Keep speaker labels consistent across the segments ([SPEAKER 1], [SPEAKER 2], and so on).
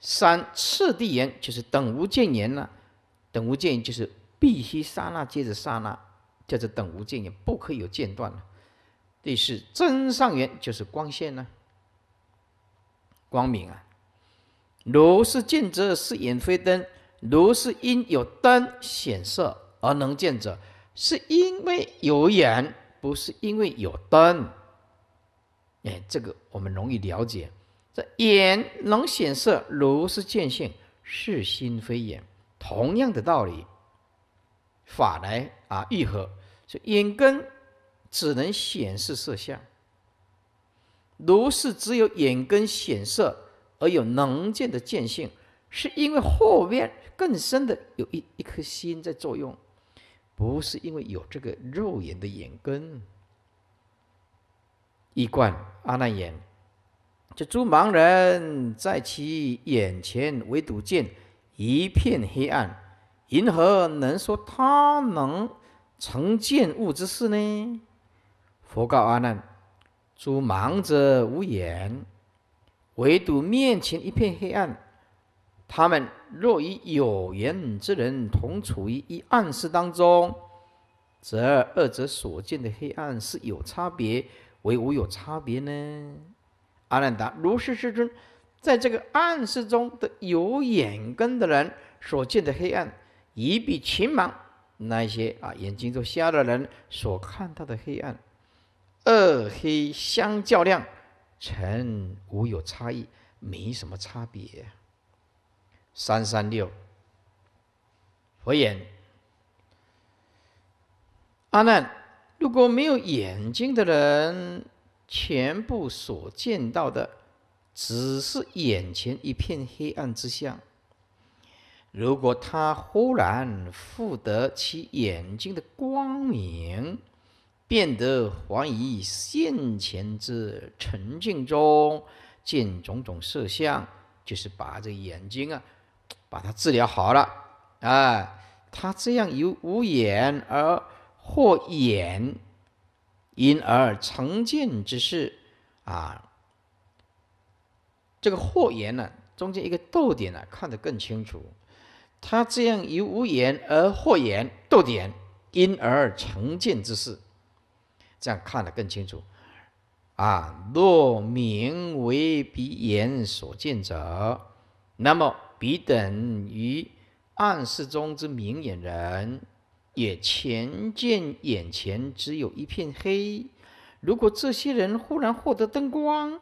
[SPEAKER 1] 三次第缘就是等无间缘呢，等无间缘就是必须刹那接着刹那，叫做等无间缘，不可以有间断了。第四真上缘就是光线呢，光明啊。如是见者是眼非灯，如是因有灯显色而能见者，是因为有眼，不是因为有灯。哎，这个我们容易了解。这眼能显色，如是见性，是心非眼，同样的道理，法来啊，愈合。所以眼根只能显示色相，如是只有眼根显色而有能见的见性，是因为后面更深的有一一颗心在作用，不是因为有这个肉眼的眼根。一贯阿难言。这诸盲人在其眼前唯独见一片黑暗，因何能说他能成见物之事呢？佛告阿难：诸盲者无眼，唯独面前一片黑暗。他们若与有缘之人同处于一暗室当中，则二者所见的黑暗是有差别，为无有差别呢？阿难答：如是世尊，在这个暗室中的有眼根的人所见的黑暗，一比情盲那些啊眼睛都瞎的人所看到的黑暗，二黑相较量，成无有差异，没什么差别。三三六，佛言：阿难，如果没有眼睛的人，全部所见到的，只是眼前一片黑暗之象。如果他忽然复得其眼睛的光明，变得还以先前之沉静中，见种种色相，就是把这眼睛啊，把它治疗好了。哎，他这样有无眼而或眼。因而成见之事，啊，这个或言呢，中间一个逗点呢，看得更清楚。他这样一无言而或言逗点，因而成见之事，这样看得更清楚。啊，若名为鼻言所见者，那么彼等于暗室中之明眼人。也前见眼前只有一片黑。如果这些人忽然获得灯光，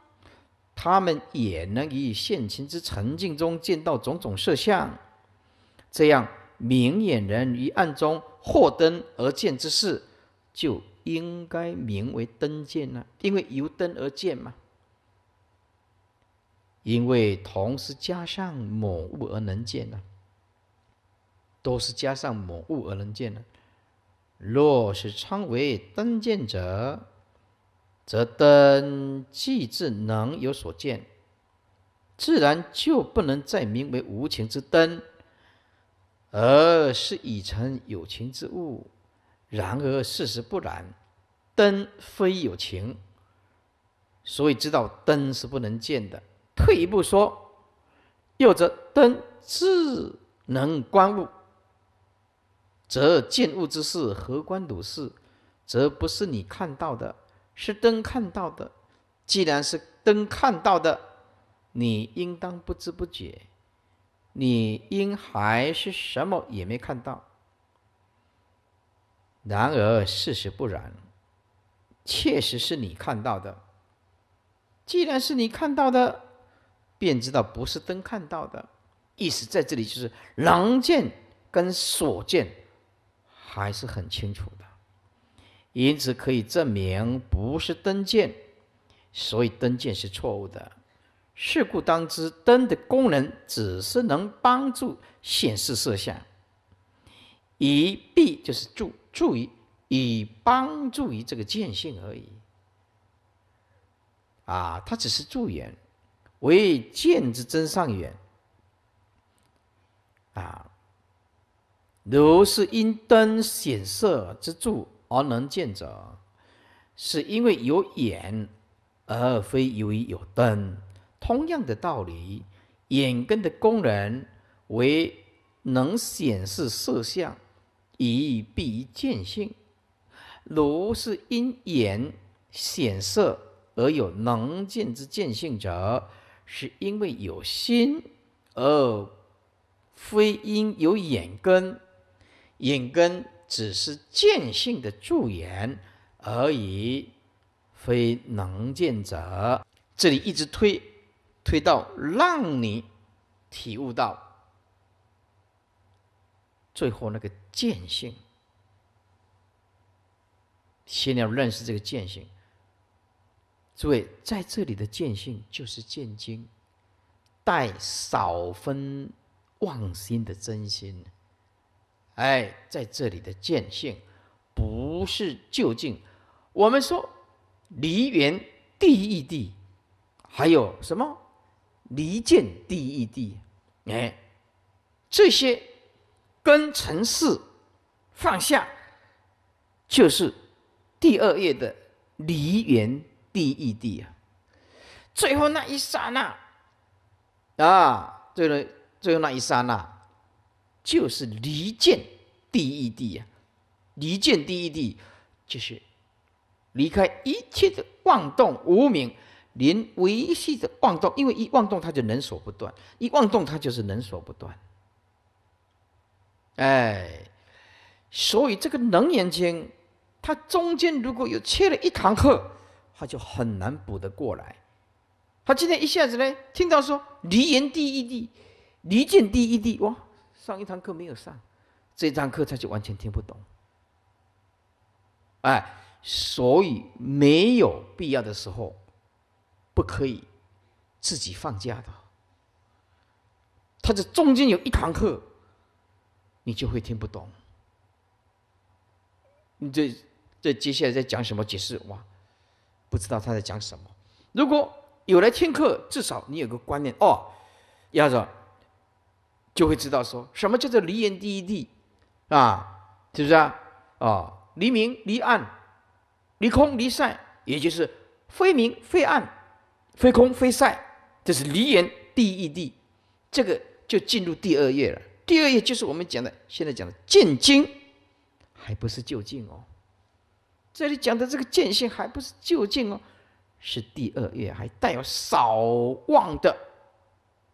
[SPEAKER 1] 他们也能以现前之沉静中见到种种色相。这样明眼人于暗中获灯而见之事，就应该名为灯见了，因为由灯而见嘛。因为同时加上某物而能见了。都是加上某物而能见的。若是称为灯见者，则灯既自能有所见，自然就不能再名为无情之灯，而是已成有情之物。然而事实不然，灯非有情，所以知道灯是不能见的。退一步说，又则灯自能观物。则见物之事何关鲁事？则不是你看到的，是灯看到的。既然是灯看到的，你应当不知不觉，你应还是什么也没看到。然而事实不然，确实是你看到的。既然是你看到的，便知道不是灯看到的。意思在这里就是“能见”跟“所见”。还是很清楚的，因此可以证明不是灯见，所以灯见是错误的。事故当知灯的功能只是能帮助显示色相，以蔽就是助注意，以帮助于这个见性而已。啊，它只是助眼，为见之增上缘。啊。如是因灯显色之助而能见者，是因为有眼，而非由于有灯。同样的道理，眼根的功能为能显示色相，以必见性。如是因眼显色而有能见之见性者，是因为有心，而非因有眼根。引根只是见性的助言而已，非能见者。这里一直推，推到让你体悟到最后那个见性。先要认识这个见性。诸位在这里的见性就是见经，带少分妄心的真心。哎，在这里的见性，不是就近。我们说离缘第一地，还有什么离见第一地？哎，这些跟尘世放下，就是第二页的离缘第一地啊。最后那一刹那，啊，最后最后那一刹那。就是离间第一地呀，离间第一地，就是离开一切的妄动无明，连维系的妄动，因为一妄动它就能所不断，一妄动它就是能所不断。哎，所以这个能源经，它中间如果有缺了一堂课，它就很难补得过来。他今天一下子呢，听到说离言第一地，离间第一地哇。上一堂课没有上，这堂课他就完全听不懂。哎，所以没有必要的时候，不可以自己放假的。他这中间有一堂课，你就会听不懂。你这这接下来在讲什么解释哇？不知道他在讲什么。如果有来听课，至少你有个观念哦，要子。就会知道说什么叫做离言第一地，啊，是不是啊？啊，离明离暗，离空离散，也就是非明非暗，非空非散，这是离言第一地。这个就进入第二页了。第二页就是我们讲的现在讲的渐经，还不是就近哦。这里讲的这个渐性还不是就近哦，是第二页，还带有少望的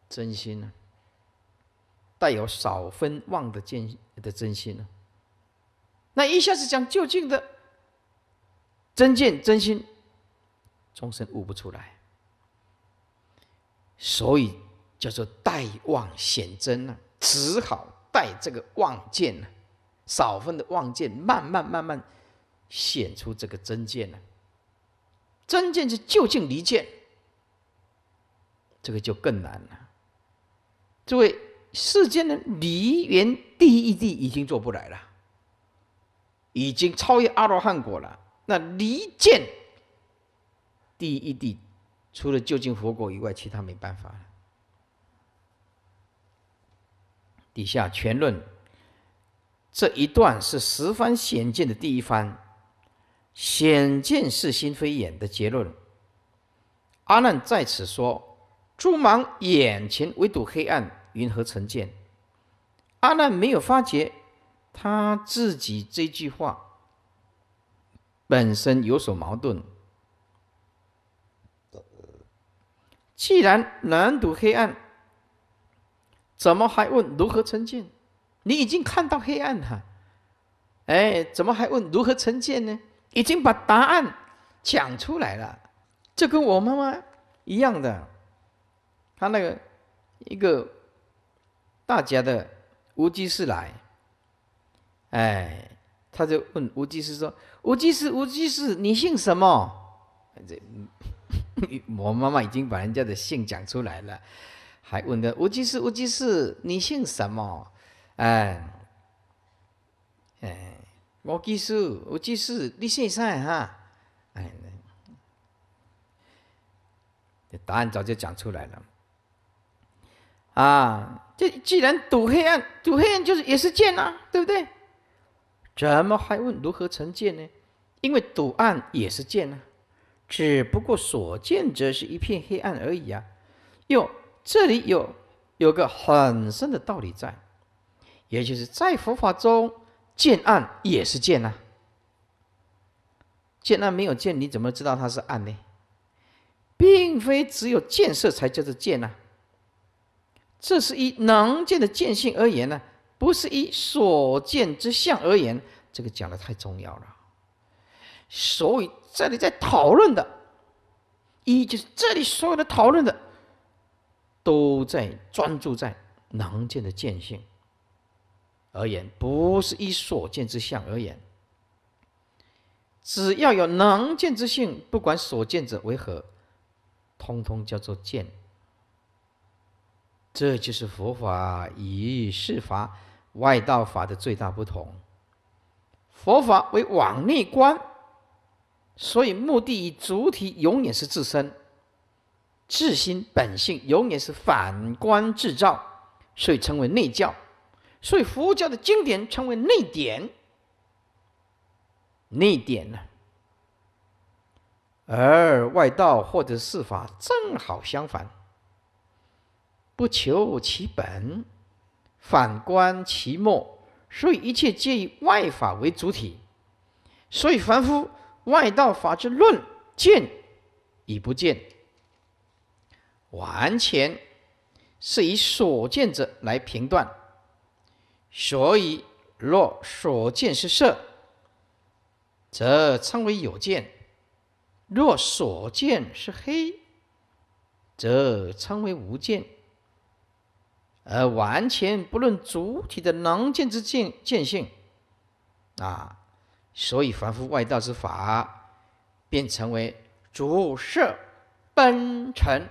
[SPEAKER 1] 真心呢。带有少分妄的见的真心呢？那一下子讲究竟的真见真心，终身悟不出来，所以叫做待妄显真呢？只好待这个妄见呢，少分的妄见，慢慢慢慢显出这个真见呢？真见是究竟离见，这个就更难了。诸位。世间的离园第一地已经做不来了，已经超越阿罗汉果了。那离见第一地，除了就近佛果以外，其他没办法。了。底下全论这一段是十番显见的第一番，显见是心非眼的结论。阿难在此说：诸盲眼前唯独黑暗。云何成见？阿难没有发觉他自己这句话本身有所矛盾。既然难睹黑暗，怎么还问如何成见？你已经看到黑暗了，哎，怎么还问如何成见呢？已经把答案讲出来了。这跟我妈妈一样的，她那个一个。大家的吴居士来，哎，他就问吴居士说：“吴居士，吴居士，你姓什么？”这我妈妈已经把人家的姓讲出来了，还问的吴居士，吴居士，你姓什么？哎，哎，我居士，我居士，你姓啥？哈，哎，那答案早就讲出来了。啊，这既然赌黑暗，赌黑暗就是也是剑啊，对不对？怎么还问如何成剑呢？因为赌暗也是剑啊，只不过所见者是一片黑暗而已啊。哟，这里有有个很深的道理在，也就是在佛法中，见暗也是见呐。见暗没有见，你怎么知道它是暗呢？并非只有见色才叫做见呐。这是以能见的见性而言呢，不是以所见之相而言。这个讲的太重要了。所以这里在讨论的，一就是这里所有的讨论的，都在专注在能见的见性而言，不是以所见之相而言。只要有能见之性，不管所见者为何，通通叫做见。这就是佛法与世法、外道法的最大不同。佛法为往内观，所以目的与主体永远是自身、自心本性，永远是反观自照，所以称为内教。所以佛教的经典称为内典。内典呢，而外道或者是法正好相反。不求其本，反观其末，所以一切皆以外法为主体。所以凡夫外道法之论见，已不见，完全是以所见者来评断。所以若所见是色，则称为有见；若所见是黑，则称为无见。而完全不论主体的能见之见见性，啊，所以凡夫外道之法便成为主色奔尘，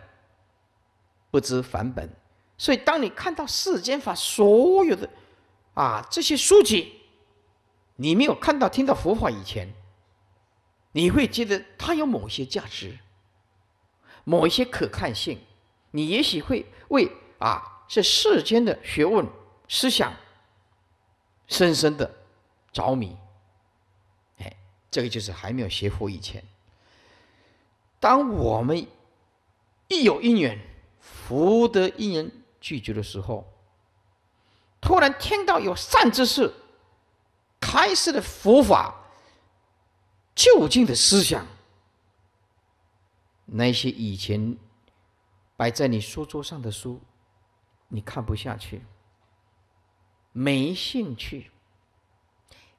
[SPEAKER 1] 不知返本。所以，当你看到世间法所有的啊这些书籍，你没有看到听到佛法以前，你会觉得它有某些价值，某一些可看性，你也许会为啊。这世间的学问、思想，深深的着迷。哎，这个就是还没有学佛以前。当我们一有因缘，福德因缘具足的时候，突然听到有善知识开示的佛法、究竟的思想，那些以前摆在你书桌上的书。你看不下去，没兴趣，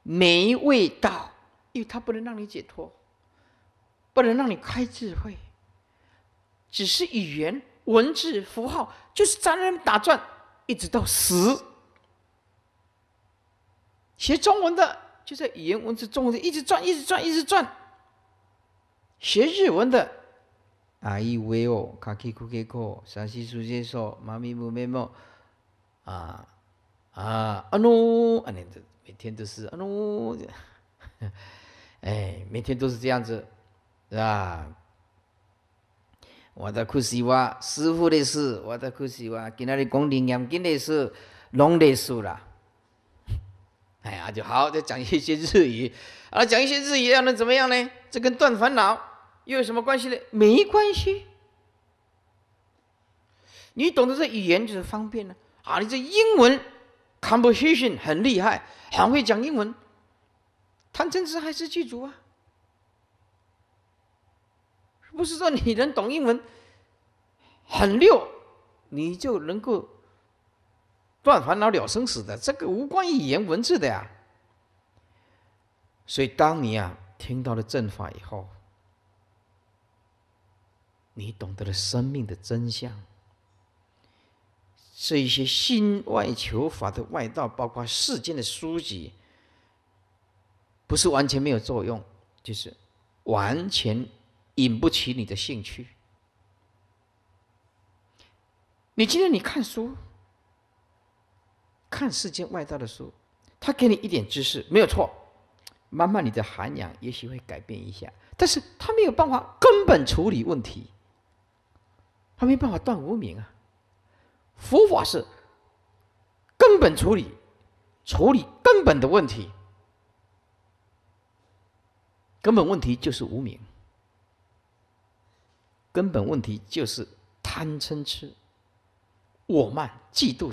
[SPEAKER 1] 没味道，因为它不能让你解脱，不能让你开智慧，只是语言、文字、符号，就是在人打转，一直到死。学中文的就在语言、文字、中文的一直转、一直转、一直转；学日文的。啊！伊微笑，卡啡苦气口。山西书记说：“妈咪姆妹么？啊啊！阿哦，阿念的，每天都是阿耨，哎，每天都是这样子，是吧？”我的苦西哇，师傅的事；我的苦西哇，跟仔日讲林岩根的事，拢的事啦。哎呀，就好好地讲一些日语，啊，讲一些日语又能怎么样呢？这跟断烦恼。又有什么关系呢？没关系，你懂得这语言就是方便呢。啊，你这英文，composition 很厉害，很会讲英文，谈政治还是记住啊？不是说你能懂英文，很溜，你就能够断烦恼了生死的？这个无关语言文字的呀。所以，当你啊听到了正法以后。你懂得了生命的真相，这一些心外求法的外道，包括世间的书籍，不是完全没有作用，就是完全引不起你的兴趣。你今天你看书，看世间外道的书，他给你一点知识，没有错，慢慢你的涵养也许会改变一下，但是他没有办法根本处理问题。他没办法断无明啊，佛法是根本处理，处理根本的问题。根本问题就是无明，根本问题就是贪嗔痴、我慢、嫉妒。